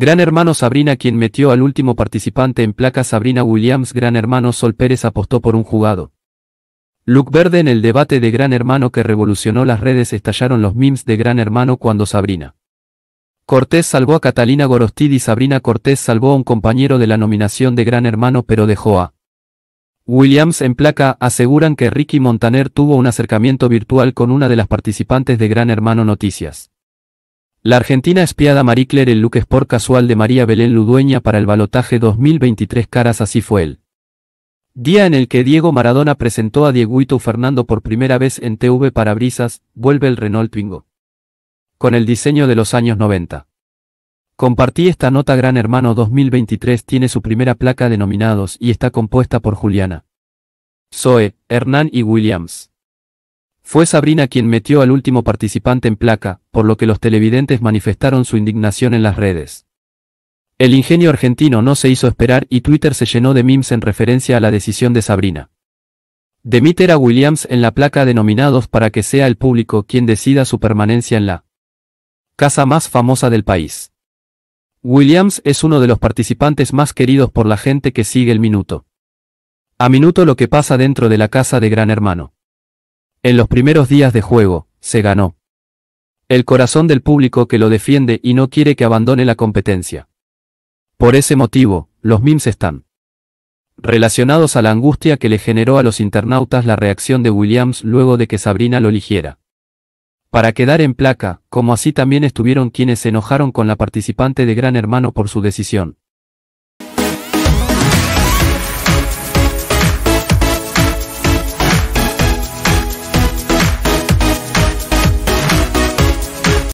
Gran Hermano Sabrina quien metió al último participante en placa Sabrina Williams Gran Hermano Sol Pérez apostó por un jugado. Look verde en el debate de Gran Hermano que revolucionó las redes estallaron los memes de Gran Hermano cuando Sabrina. Cortés salvó a Catalina y Sabrina Cortés salvó a un compañero de la nominación de Gran Hermano pero dejó a Williams en placa aseguran que Ricky Montaner tuvo un acercamiento virtual con una de las participantes de Gran Hermano Noticias. La Argentina espiada Marie Claire el look sport casual de María Belén Ludueña para el balotaje 2023 caras así fue el Día en el que Diego Maradona presentó a Dieguito Fernando por primera vez en TV Parabrisas, vuelve el Renault Twingo. Con el diseño de los años 90. Compartí esta nota Gran Hermano 2023 tiene su primera placa de nominados y está compuesta por Juliana. Zoe, Hernán y Williams. Fue Sabrina quien metió al último participante en placa, por lo que los televidentes manifestaron su indignación en las redes. El ingenio argentino no se hizo esperar y Twitter se llenó de memes en referencia a la decisión de Sabrina. Demeter a Williams en la placa denominados para que sea el público quien decida su permanencia en la casa más famosa del país. Williams es uno de los participantes más queridos por la gente que sigue el minuto. A minuto lo que pasa dentro de la casa de Gran Hermano. En los primeros días de juego, se ganó. El corazón del público que lo defiende y no quiere que abandone la competencia. Por ese motivo, los memes están relacionados a la angustia que le generó a los internautas la reacción de Williams luego de que Sabrina lo eligiera. Para quedar en placa, como así también estuvieron quienes se enojaron con la participante de Gran Hermano por su decisión.